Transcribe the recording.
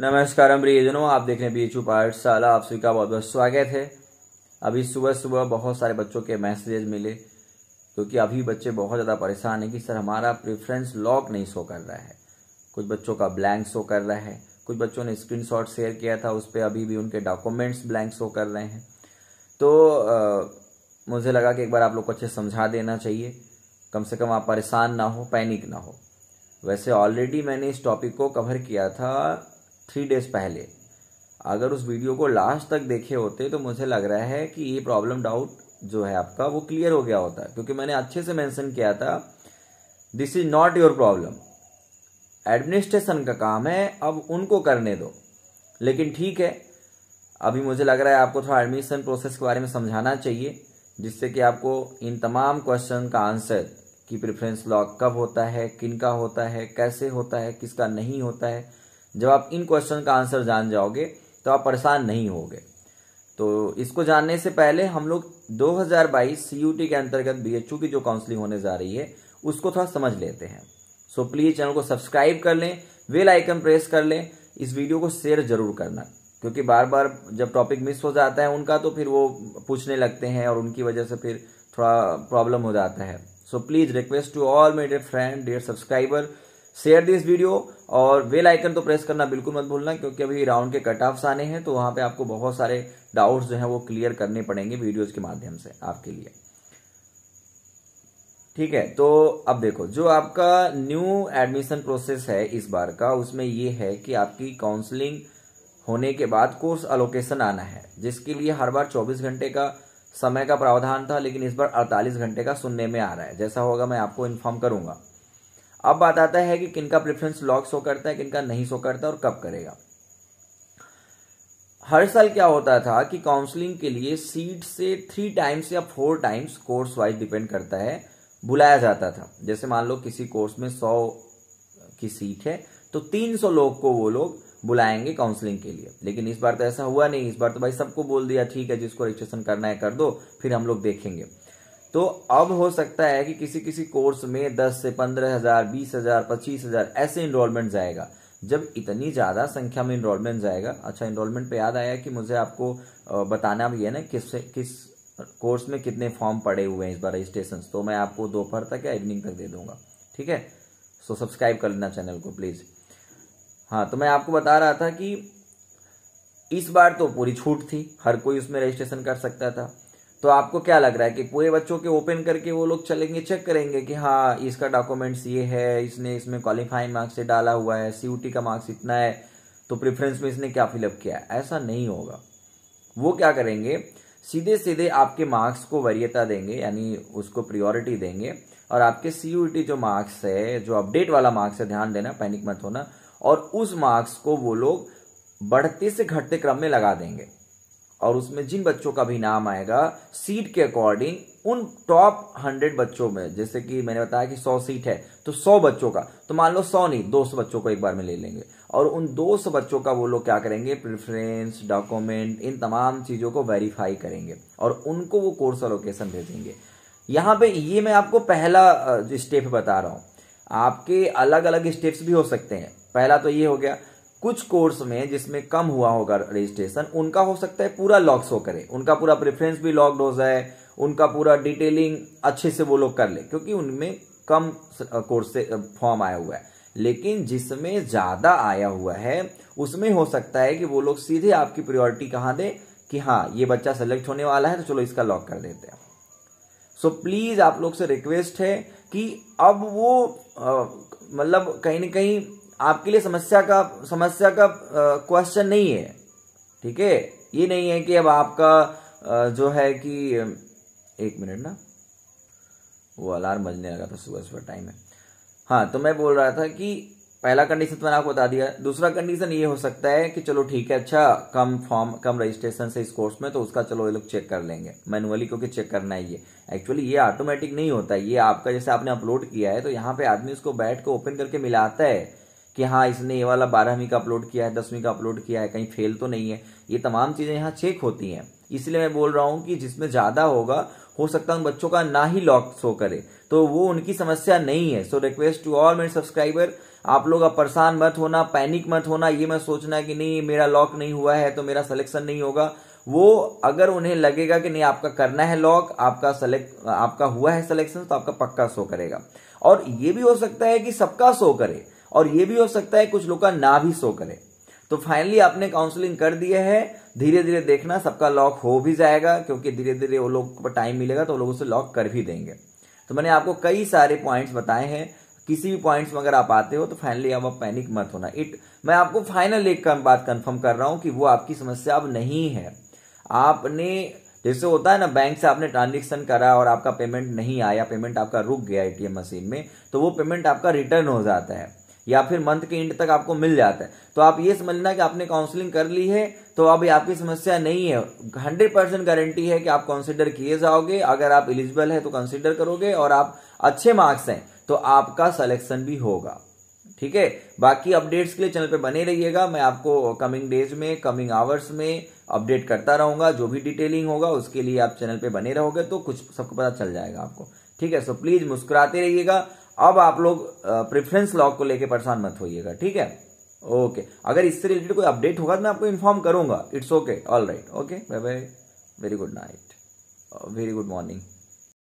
नमस्कार अमरीजनों आप देख रहे हैं बी एच पाठशाला आप सभी का बहुत बहुत स्वागत है अभी सुबह सुबह बहुत सारे बच्चों के मैसेजेज मिले क्योंकि अभी बच्चे बहुत ज़्यादा परेशान हैं कि सर हमारा प्रेफरेंस लॉक नहीं शो कर रहा है कुछ बच्चों का ब्लैंक शो कर रहा है कुछ बच्चों ने स्क्रीन शेयर किया था उस पर अभी भी उनके डॉक्यूमेंट्स ब्लैंक शो कर रहे हैं तो आ, मुझे लगा कि एक बार आप लोग को अच्छे समझा देना चाहिए कम से कम आप परेशान ना हो पैनिक ना हो वैसे ऑलरेडी मैंने इस टॉपिक को कवर किया था थ्री डेज पहले अगर उस वीडियो को लास्ट तक देखे होते तो मुझे लग रहा है कि ये प्रॉब्लम डाउट जो है आपका वो क्लियर हो गया होता क्योंकि मैंने अच्छे से मेंशन किया था this is not your problem administration का काम है अब उनको करने दो लेकिन ठीक है अभी मुझे लग रहा है आपको थोड़ा एडमिशन प्रोसेस के बारे में समझाना चाहिए जिससे कि आपको इन तमाम क्वेश्चन का आंसर कि प्रेफरेंस लॉक कब होता है किन का होता है कैसे होता है किसका नहीं होता है जब आप इन क्वेश्चन का आंसर जान जाओगे तो आप परेशान नहीं होगे तो इसको जानने से पहले हम लोग 2022 सीयूटी के अंतर्गत बीएचयू की जो काउंसलिंग होने जा रही है उसको थोड़ा समझ लेते हैं सो प्लीज चैनल को सब्सक्राइब कर लें वेल आइकन प्रेस कर लें इस वीडियो को शेयर जरूर करना क्योंकि बार बार जब टॉपिक मिस हो जाता है उनका तो फिर वो पूछने लगते हैं और उनकी वजह से फिर थोड़ा प्रॉब्लम हो जाता है so please request to all my dear friend dear subscriber share this video और बेल आइकन तो प्रेस करना बिल्कुल मत भूलना क्योंकि अभी राउंड के कट ऑफ आने हैं तो वहां पे आपको बहुत सारे डाउट्स जो हैं वो क्लियर करने पड़ेंगे वीडियोज के माध्यम से आपके लिए ठीक है तो अब देखो जो आपका न्यू एडमिशन प्रोसेस है इस बार का उसमें ये है कि आपकी काउंसलिंग होने के बाद कोर्स अलोकेशन आना है जिसके लिए हर बार 24 घंटे का समय का प्रावधान था लेकिन इस बार 48 घंटे का सुनने में आ रहा है जैसा होगा मैं आपको इन्फॉर्म करूंगा अब बात आता है कि किनका प्रेफरेंस लॉक शो करता है किनका नहीं शो करता और कब करेगा हर साल क्या होता था कि काउंसलिंग के लिए सीट से थ्री टाइम्स या four times course wise depend करता है बुलाया जाता था जैसे मान लो किसी कोर्स में सौ की सीट है तो तीन सौ लोग को वो लोग बुलाएंगे काउंसलिंग के लिए लेकिन इस बार तो ऐसा हुआ नहीं इस बार तो भाई सबको बोल दिया ठीक है जिसको रजिस्ट्रेशन करना है कर दो फिर हम लोग देखेंगे तो अब हो सकता है कि किसी किसी कोर्स में दस से पंद्रह हजार बीस हजार पच्चीस हजार ऐसे इनरोलमेंट जाएगा जब इतनी ज़्यादा संख्या में इनरोलमेंट जाएगा अच्छा इनरोलमेंट पे याद आया कि मुझे आपको बताना भी है ना किस किस कोर्स में कितने फॉर्म पड़े हुए हैं इस बार रजिस्ट्रेशन तो मैं आपको दोपहर तक या इवनिंग तक दे दूंगा ठीक है सो सब्सक्राइब कर लेना चैनल को प्लीज़ हाँ तो मैं आपको बता रहा था कि इस बार तो पूरी छूट थी हर कोई उसमें रजिस्ट्रेशन कर सकता था तो आपको क्या लग रहा है कि पूरे बच्चों के ओपन करके वो लोग चलेंगे चेक करेंगे कि हाँ इसका डॉक्यूमेंट्स ये है इसने इसमें क्वालिफाइंग मार्क्स से डाला हुआ है सीयूटी का मार्क्स इतना है तो प्रिफरेंस में इसने क्या फिलअप किया है ऐसा नहीं होगा वो क्या करेंगे सीधे सीधे आपके मार्क्स को वरीयता देंगे यानी उसको प्रियोरिटी देंगे और आपके सीयूटी जो मार्क्स है जो अपडेट वाला मार्क्स है ध्यान देना पैनिक मत होना और उस मार्क्स को वो लोग बढ़ते से घटते क्रम में लगा देंगे और उसमें जिन बच्चों का भी नाम आएगा सीट के अकॉर्डिंग उन टॉप हंड्रेड बच्चों में जैसे कि मैंने बताया कि सौ सीट है तो सौ बच्चों का तो मान लो सौ नहीं दो सौ बच्चों को एक बार में ले लेंगे और उन दो सौ बच्चों का वो लोग क्या करेंगे प्रेफरेंस डॉक्यूमेंट इन तमाम चीजों को वेरीफाई करेंगे और उनको वो कोर्स लोकेशन भेजेंगे यहां पे ये मैं आपको पहला स्टेप बता रहा हूं आपके अलग अलग स्टेप्स भी हो सकते हैं पहला तो ये हो गया कुछ कोर्स में जिसमें कम हुआ होगा रजिस्ट्रेशन उनका हो सकता है पूरा लॉक शो करे उनका पूरा प्रेफरेंस भी लॉक्ड हो जाए उनका पूरा डिटेलिंग अच्छे से वो लोग कर ले क्योंकि उनमें कम कोर्स से फॉर्म आया हुआ है लेकिन जिसमें ज्यादा आया हुआ है उसमें हो सकता है कि वो लोग सीधे आपकी प्रियोरिटी कहाँ दें कि हाँ ये बच्चा सेलेक्ट होने वाला है तो चलो इसका लॉक कर देते हैं सो so, प्लीज आप लोग से रिक्वेस्ट है कि अब वो मतलब कहीं ना कहीं आपके लिए समस्या का समस्या का क्वेश्चन नहीं है ठीक है ये नहीं है कि अब आपका जो है कि एक मिनट ना वो अलार्म बजने लगा था सुबह सुबह टाइम है हाँ तो मैं बोल रहा था कि पहला कंडीशन तो मैंने आपको बता दिया दूसरा कंडीशन ये हो सकता है कि चलो ठीक है अच्छा कम फॉर्म कम रजिस्ट्रेशन से इस कोर्स में तो उसका चलो ये लोग चेक कर लेंगे मैनुअली क्योंकि चेक करना है ये एक्चुअली ये ऑटोमेटिक नहीं होता ये आपका जैसे आपने अपलोड किया है तो यहाँ पे आदमी उसको बैठ को ओपन करके मिलाता है कि हाँ इसने ये वाला बारहवीं का अपलोड किया है दसवीं का अपलोड किया है कहीं फेल तो नहीं है ये तमाम चीज़ें यहाँ चेक होती हैं इसलिए मैं बोल रहा हूँ कि जिसमें ज़्यादा होगा हो सकता है उन बच्चों का ना ही लॉक शो करे तो वो उनकी समस्या नहीं है सो रिक्वेस्ट टू ऑल मेरे सब्सक्राइबर आप लोग अब परेशान मत होना पैनिक मत होना ये मत सोचना कि नहीं मेरा लॉक नहीं हुआ है तो मेरा सिलेक्शन नहीं होगा वो अगर उन्हें लगेगा कि नहीं आपका करना है लॉक आपका सेलेक्ट आपका हुआ है सिलेक्शन तो आपका पक्का शो करेगा और ये भी हो सकता है कि सबका शो करे और ये भी हो सकता है कुछ लोग का ना भी शो करे तो फाइनली आपने काउंसलिंग कर दिया है धीरे धीरे देखना सबका लॉक हो भी जाएगा क्योंकि धीरे धीरे वो लोग को टाइम मिलेगा तो वो लोग उसे लॉक कर भी देंगे तो मैंने आपको कई सारे पॉइंट्स बताए हैं किसी भी पॉइंट्स में अगर आप आते हो तो फाइनली अब आप पैनिक मत होना इट मैं आपको फाइनल एक बात कंफर्म कर रहा हूं कि वो आपकी समस्या अब नहीं है आपने जैसे होता है ना बैंक से आपने ट्रांजेक्शन करा और आपका पेमेंट नहीं आया पेमेंट आपका रुक गया एटीएम मशीन में तो वो पेमेंट आपका रिटर्न हो जाता है या फिर मंथ के एंड तक आपको मिल जाता है तो आप ये समझ लेना कि आपने काउंसलिंग कर ली है तो अब आपकी समस्या नहीं है हंड्रेड परसेंट गारंटी है कि आप कंसिडर किए जाओगे अगर आप एलिजिबल है तो कंसिडर करोगे और आप अच्छे मार्क्स हैं तो आपका सिलेक्शन भी होगा ठीक है बाकी अपडेट्स के लिए चैनल पर बने रहिएगा मैं आपको कमिंग डेज में कमिंग आवर्स में अपडेट करता रहूंगा जो भी डिटेलिंग होगा उसके लिए आप चैनल पे बने रहोगे तो कुछ सबको पता चल जाएगा आपको ठीक है सो प्लीज मुस्कुराते रहिएगा अब आप लोग प्रेफरेंस लॉक को लेकर परेशान मत होइएगा ठीक है ओके अगर इससे रिलेटेड कोई अपडेट होगा तो मैं आपको इन्फॉर्म करूंगा it's okay all right okay bye bye very good night very good morning